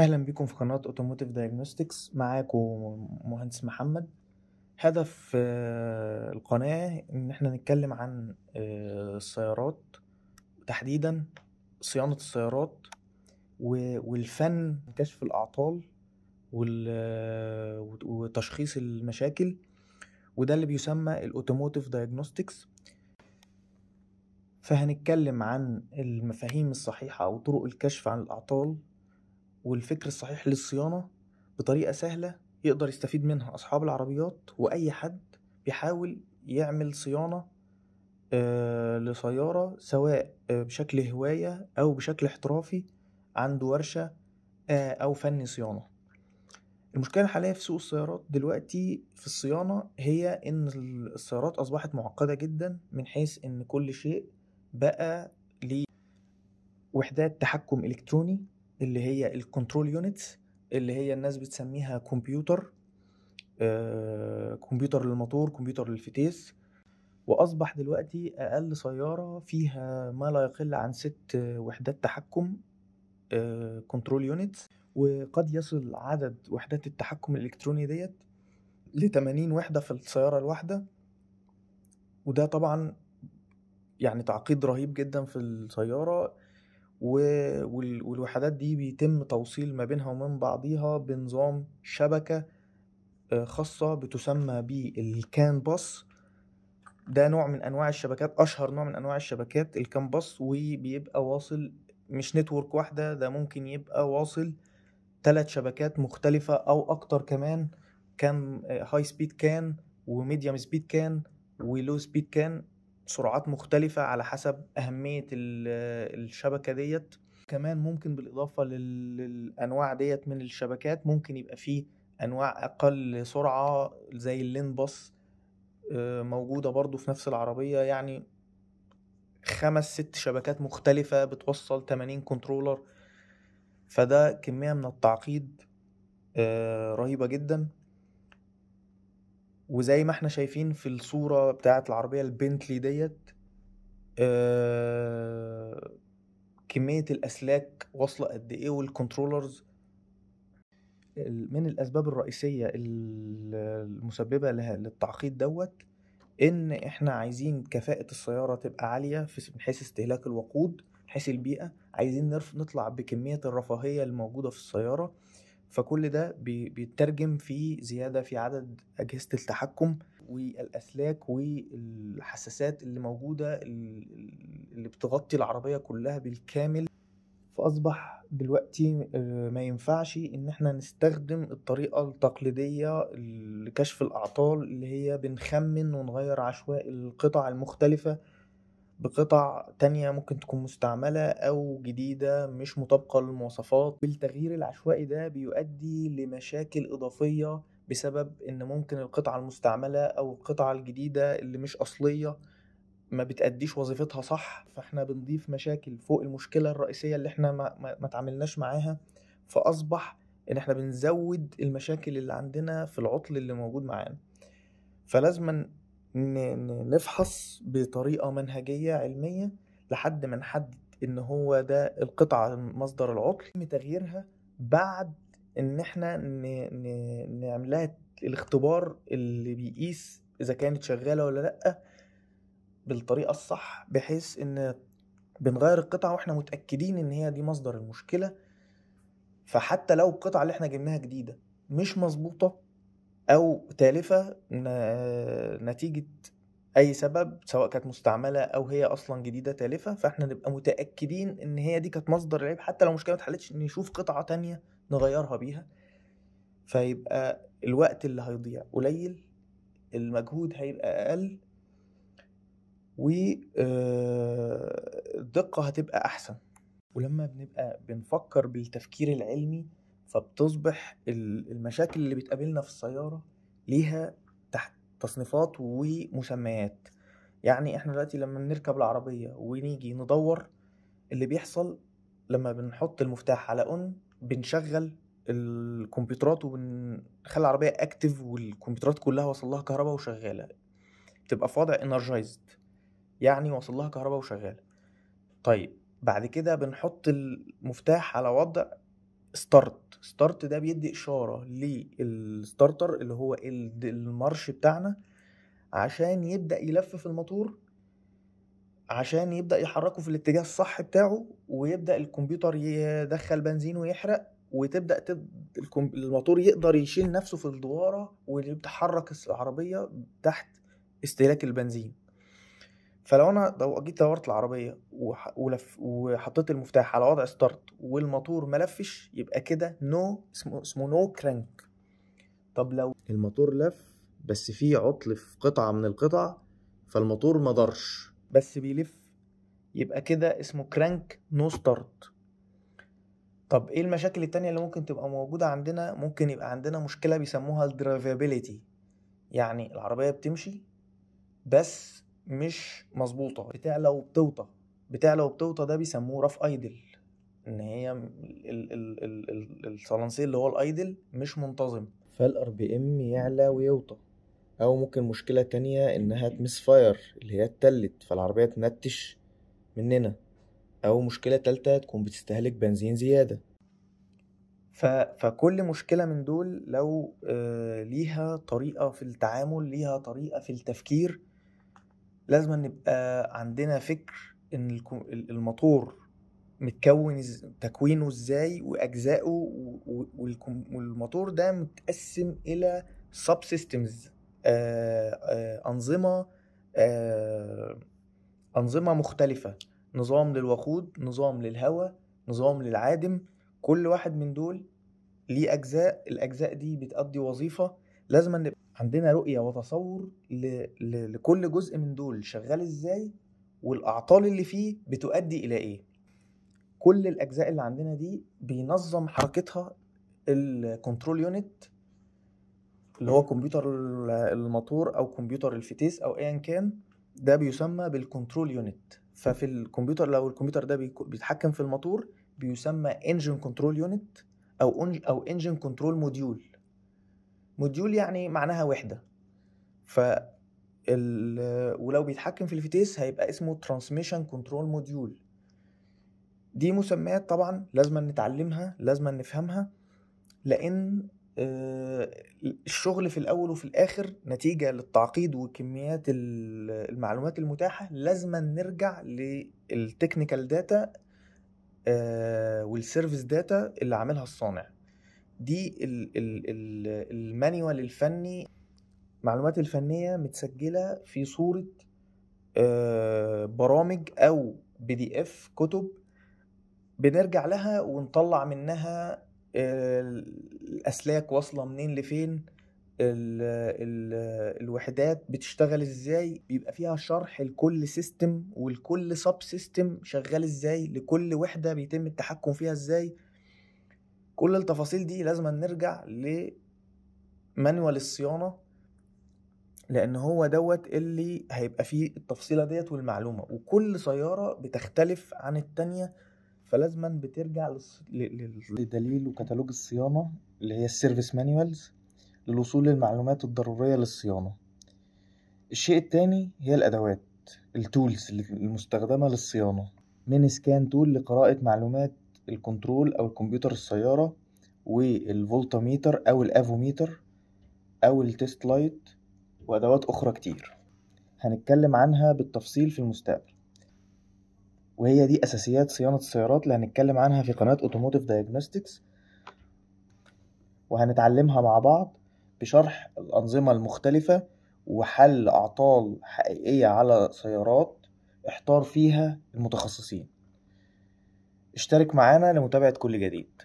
اهلا بكم في قناه اوتوموتيف دايجنوستكس معاكم مهندس محمد هدف آه، القناه ان احنا نتكلم عن آه، السيارات تحديدا صيانه السيارات والفن كشف الاعطال آه، وتشخيص المشاكل وده اللي بيسمى الاوتوموتيف دايجنوستكس فهنتكلم عن المفاهيم الصحيحه او طرق الكشف عن الاعطال والفكر الصحيح للصيانة بطريقة سهلة يقدر يستفيد منها أصحاب العربيات وأي حد بيحاول يعمل صيانة آه، لسيارة سواء آه، بشكل هواية أو بشكل احترافي عنده ورشة آه، أو فني صيانة المشكلة الحالية في سوق السيارات دلوقتي في الصيانة هي إن السيارات أصبحت معقدة جدا من حيث إن كل شيء بقى ليه وحدات تحكم إلكتروني اللي هي الكنترول يونتس اللي هي الناس بتسميها كمبيوتر كمبيوتر آه، للموتور كمبيوتر للفتيس واصبح دلوقتي اقل سياره فيها ما لا يقل عن ست وحدات تحكم كنترول آه، يونتس وقد يصل عدد وحدات التحكم الالكتروني ديت ل 80 وحده في السياره الواحده وده طبعا يعني تعقيد رهيب جدا في السياره والوحدات دي بيتم توصيل ما بينها ومن بعضيها بنظام شبكة آه، خاصة بتسمى بالكان باص ده نوع من انواع الشبكات اشهر نوع من انواع الشبكات الكان باص وبيبقى واصل مش نتورك واحدة ده ممكن يبقى واصل ثلاث شبكات مختلفة او اكتر كمان كان هاي آه، سبيد كان وميديوم سبيد كان ولو سبيد كان سرعات مختلفة على حسب أهمية الشبكة ديت كمان ممكن بالإضافة للأنواع ديت من الشبكات ممكن يبقى فيه أنواع أقل سرعة زي اللين باص آه، موجودة برضو في نفس العربية يعني خمس ست شبكات مختلفة بتوصل 80 كنترولر فده كمية من التعقيد آه، رهيبة جدا وزي ما احنا شايفين في الصورة بتاعة العربية البنتلي ديت آه كمية الأسلاك واصلة قد إيه والكنترولرز من الأسباب الرئيسية المسببة للتعقيد دوت إن إحنا عايزين كفاءة السيارة تبقى عالية من حيث استهلاك الوقود من حيث البيئة عايزين نطلع بكمية الرفاهية الموجودة في السيارة فكل ده بيترجم في زياده في عدد اجهزه التحكم والاسلاك والحساسات اللي موجوده اللي بتغطي العربيه كلها بالكامل فاصبح دلوقتي آه، ما ينفعش ان احنا نستخدم الطريقه التقليديه لكشف الاعطال اللي هي بنخمن ونغير عشوائي القطع المختلفه بقطع تانية ممكن تكون مستعملة أو جديدة مش مطابقة للمواصفات بالتغيير العشوائي ده بيؤدي لمشاكل إضافية بسبب إن ممكن القطعة المستعملة أو القطعة الجديدة اللي مش أصلية ما بتأديش وظيفتها صح فاحنا بنضيف مشاكل فوق المشكلة الرئيسية اللي احنا ما, ما, ما تعاملناش معاها فأصبح إن احنا بنزود المشاكل اللي عندنا في العطل اللي موجود معانا فلازما نفحص بطريقة منهجية علمية لحد ما نحدد ان هو ده القطعة مصدر العطل يتم تغييرها بعد ان احنا نعملها الاختبار اللي بيقيس اذا كانت شغالة ولا لأ بالطريقة الصح بحيث ان بنغير القطعة واحنا متأكدين ان هي دي مصدر المشكلة فحتى لو القطعة اللي احنا جبناها جديدة مش مظبوطة او تالفه نتيجه اي سبب سواء كانت مستعمله او هي اصلا جديده تالفه فاحنا نبقى متاكدين ان هي دي كانت مصدر العيب حتى لو مشكله ما اتحلتش نشوف قطعه تانية نغيرها بيها فيبقى الوقت اللي هيضيع قليل المجهود هيبقى اقل والدقه آه، هتبقى احسن ولما بنبقى بنفكر بالتفكير العلمي فبتصبح المشاكل اللي بتقابلنا في السيارة ليها تصنيفات ومسميات يعني احنا دلوقتي لما بنركب العربية ونيجي ندور اللي بيحصل لما بنحط المفتاح على اون بنشغل الكمبيوترات وبنخلي العربية اكتف والكمبيوترات كلها وصل لها كهرباء وشغالة تبقى في وضع انرجايزد يعني وصل لها كهرباء وشغالة طيب بعد كده بنحط المفتاح على وضع ستارت ستارت ده بيدي اشاره للستارتر اللي هو المارش بتاعنا عشان يبدا يلف في الموتور عشان يبدا يحركه في الاتجاه الصح بتاعه ويبدا الكمبيوتر يدخل بنزين ويحرق وتبدا تب... الموتور يقدر يشيل نفسه في الدواره ويتحرك العربيه تحت استهلاك البنزين فلو انا لو جيت دورت العربيه ولف وحطيت المفتاح على وضع ستارت والموتور ملفش يبقى كده نو اسمه اسمه نو كرانك طب لو الموتور لف بس في عطل في قطعه من القطع فالموتور ما دارش بس بيلف يبقى كده اسمه كرانك نو ستارت طب ايه المشاكل التانية اللي ممكن تبقى موجودة عندنا ممكن يبقى عندنا مشكلة بيسموها الدرايفابيليتي يعني العربية بتمشي بس مش مظبوطه بتعلى وبتوطى بتعلى وبتوطى ده بيسموه رف ايدل ان هي الصالانسيه اللي هو الايدل مش منتظم فالار بي ام يعلى ويوطى او ممكن مشكله تانية انها تمس فاير اللي هي اتلت فالعربيه تنتش مننا او مشكله تالتة تكون بتستهلك بنزين زياده فكل مشكله من دول لو آه، ليها طريقه في التعامل ليها طريقه في التفكير لازم نبقى عندنا فكر ان الموتور متكون تكوينه ازاي واجزائه والموتور ده متقسم الى سب سيستمز انظمه انظمه مختلفه نظام للوقود نظام للهواء نظام للعادم كل واحد من دول ليه اجزاء الاجزاء دي بتأدي وظيفه لازم نبقى عندنا رؤية وتصور ل... ل... لكل جزء من دول شغال ازاي والأعطال اللي فيه بتؤدي إلى ايه كل الأجزاء اللي عندنا دي بينظم حركتها الكنترول يونت اللي هو كمبيوتر الموتور أو كمبيوتر الفتيس أو أيا كان ده بيسمى بالكنترول يونت ففي الكمبيوتر لو الكمبيوتر ده بيتحكم في الموتور بيسمى انجن كنترول يونت او او انجن كنترول موديول موديول يعني معناها وحده ف ولو بيتحكم في الفتيس هيبقى اسمه ترانسميشن كنترول موديول دي مسميات طبعا لازم نتعلمها لازم نفهمها لان آه، الشغل في الاول وفي الاخر نتيجه للتعقيد وكميات المعلومات المتاحه لازم نرجع للتكنيكال داتا والسيرفيس داتا اللي عاملها الصانع دي المانيوال الفني المعلومات الفنية متسجلة في صورة آه، برامج أو بي دي اف كتب بنرجع لها ونطلع منها آه، الأسلاك واصلة منين لفين الوحدات بتشتغل ازاي بيبقى فيها شرح لكل سيستم ولكل سب سيستم شغال ازاي لكل وحده بيتم التحكم فيها ازاي كل التفاصيل دي لازم نرجع لمانوال الصيانه لان هو دوت اللي هيبقى فيه التفصيله ديت والمعلومه وكل سياره بتختلف عن التانية فلازما بترجع للص... ل... لدليل وكتالوج الصيانه اللي هي السيرفيس مانيوالز للوصول للمعلومات الضروريه للصيانه الشيء التاني هي الادوات التولز المستخدمه للصيانه من سكان تول لقراءه معلومات الكنترول او الكمبيوتر السيارة والفولتاميتر او الافوميتر او التيست لايت وادوات اخرى كتير هنتكلم عنها بالتفصيل في المستقبل وهي دي اساسيات صيانة السيارات اللي هنتكلم عنها في قناة اوتوموتيف دايجنوستكس وهنتعلمها مع بعض بشرح الأنظمة المختلفة وحل أعطال حقيقية على سيارات احتار فيها المتخصصين اشترك معانا لمتابعة كل جديد